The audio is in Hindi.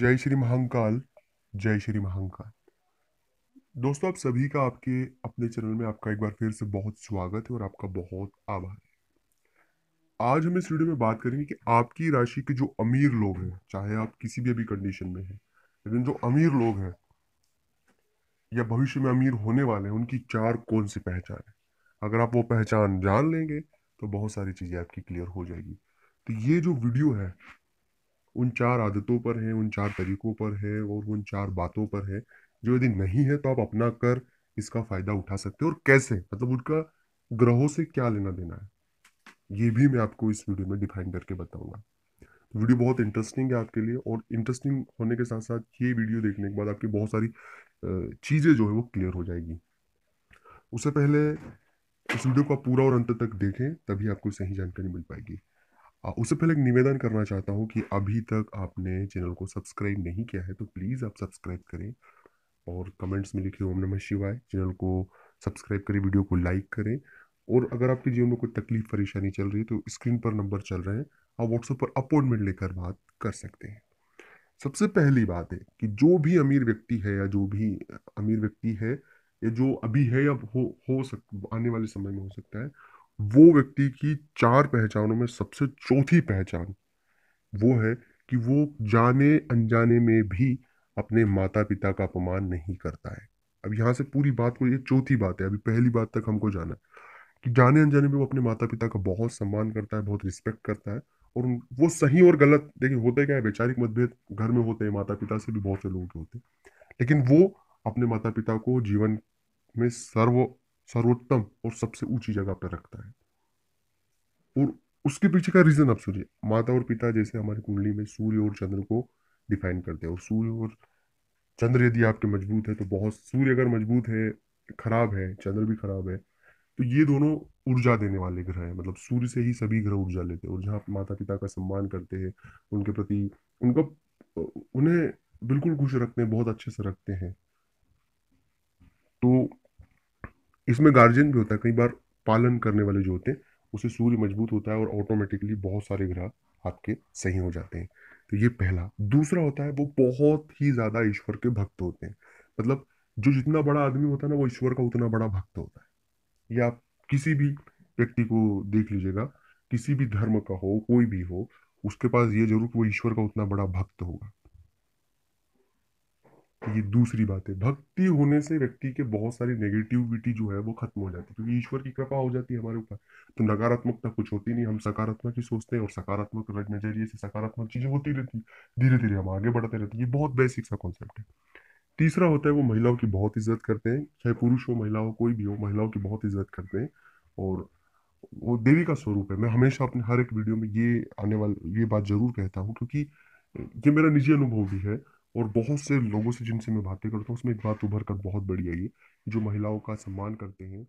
जय श्री महाकाल जय श्री महाकाल दोस्तों आप सभी का आपके अपने चैनल में आपका एक बार फिर से बहुत स्वागत है और आपका बहुत आभार है आज हम इस वीडियो में बात करेंगे कि आपकी राशि के जो अमीर लोग हैं चाहे आप किसी भी अभी कंडीशन में हैं लेकिन जो अमीर लोग हैं या भविष्य में अमीर होने वाले हैं उनकी चार कौन सी पहचान है अगर आप वो पहचान जान लेंगे तो बहुत सारी चीज़ें आपकी क्लियर हो जाएगी तो ये जो वीडियो है उन चार आदतों पर है उन चार तरीकों पर है और उन चार बातों पर है जो यदि नहीं है तो आप अपना कर इसका फायदा उठा सकते हो और कैसे मतलब उनका ग्रहों से क्या लेना देना है ये भी मैं आपको इस वीडियो में डिफाइन करके बताऊंगा तो वीडियो बहुत इंटरेस्टिंग है आपके लिए और इंटरेस्टिंग होने के साथ साथ ये वीडियो देखने के बाद आपकी बहुत सारी चीज़ें जो है वो क्लियर हो जाएगी उससे पहले इस वीडियो को आप पूरा और अंत तक देखें तभी आपको सही जानकारी मिल पाएगी उससे पहले एक निवेदन करना चाहता हूँ कि अभी तक आपने चैनल को सब्सक्राइब नहीं किया है तो प्लीज़ आप सब्सक्राइब करें और कमेंट्स में लिखिए ओम नमः शिवाय चैनल को सब्सक्राइब करें वीडियो को लाइक करें और अगर आपके जीवन में कोई तकलीफ परेशानी चल रही है तो स्क्रीन पर नंबर चल रहे हैं आप व्हाट्सएप पर अपॉइंटमेंट लेकर बात कर सकते हैं सबसे पहली बात है कि जो भी अमीर व्यक्ति है या जो भी अमीर व्यक्ति है या जो अभी है या हो हो सक आने वाले समय में हो सकता है वो व्यक्ति की चार पहचानों में सबसे चौथी पहचान वो है कि वो जाने अनजाने में भी अपने माता पिता का अपमान नहीं करता है अब यहाँ से पूरी बात को ये चौथी बात है अभी पहली बात तक हमको जाना है कि जाने अनजाने में वो अपने माता पिता का बहुत सम्मान करता है बहुत रिस्पेक्ट करता है और वो सही और गलत देखिए होते क्या है वैचारिक मतभेद घर में होते हैं माता पिता से भी बहुत से लोग होते हैं लेकिन वो अपने माता पिता को जीवन में सर्व सर्वोत्तम और सबसे ऊंची जगह पर रखता है और उसके पीछे का रीज़न आप सोचिए माता और पिता जैसे हमारी कुंडली में सूर्य और चंद्र को डिफाइन करते हैं और सूर्य और चंद्र यदि आपके मजबूत है तो बहुत सूर्य अगर मजबूत है खराब है चंद्र भी खराब है तो ये दोनों ऊर्जा देने वाले ग्रह हैं मतलब सूर्य से ही सभी ग्रह ऊर्जा लेते हैं और जहाँ माता पिता का सम्मान करते हैं उनके प्रति उनका उन्हें बिल्कुल खुश रखते हैं बहुत अच्छे से रखते हैं तो इसमें गार्जियन भी होता है कई बार पालन करने वाले जो होते हैं उसे सूर्य मजबूत होता है और ऑटोमेटिकली बहुत सारे ग्रह आपके सही हो जाते हैं तो ये पहला दूसरा होता है वो बहुत ही ज़्यादा ईश्वर के भक्त होते हैं मतलब जो जितना बड़ा आदमी होता है ना वो ईश्वर का उतना बड़ा भक्त होता है या आप किसी भी व्यक्ति को देख लीजिएगा किसी भी धर्म का हो कोई भी हो उसके पास ये जरूर कि वो ईश्वर का उतना बड़ा भक्त होगा ये दूसरी बात है भक्ति होने से व्यक्ति के बहुत सारी नेगेटिविटी जो है वो खत्म हो जाती है क्योंकि ईश्वर की कृपा हो जाती है हमारे ऊपर तो नकारात्मकता कुछ होती नहीं हम सकारात्मक ही सोचते हैं और सकारात्मक नजरिए से सकारात्मक चीजें होती रहती है धीरे धीरे हम आगे बढ़ते रहते हैं ये बहुत बेसिक सा कॉन्सेप्ट है तीसरा होता है वो महिलाओं की बहुत इज्जत करते हैं चाहे पुरुष हो महिला हो कोई भी हो महिलाओं की बहुत इज्जत करते हैं और वो देवी का स्वरूप है मैं हमेशा अपने हर एक वीडियो में ये आने वाले ये बात जरूर कहता हूँ क्योंकि ये मेरा निजी अनुभव भी है और बहुत से लोगों से जिनसे मैं बातें करता हूँ उसमें एक बात उभर कर बहुत बढ़िया आई है जो महिलाओं का सम्मान करते हैं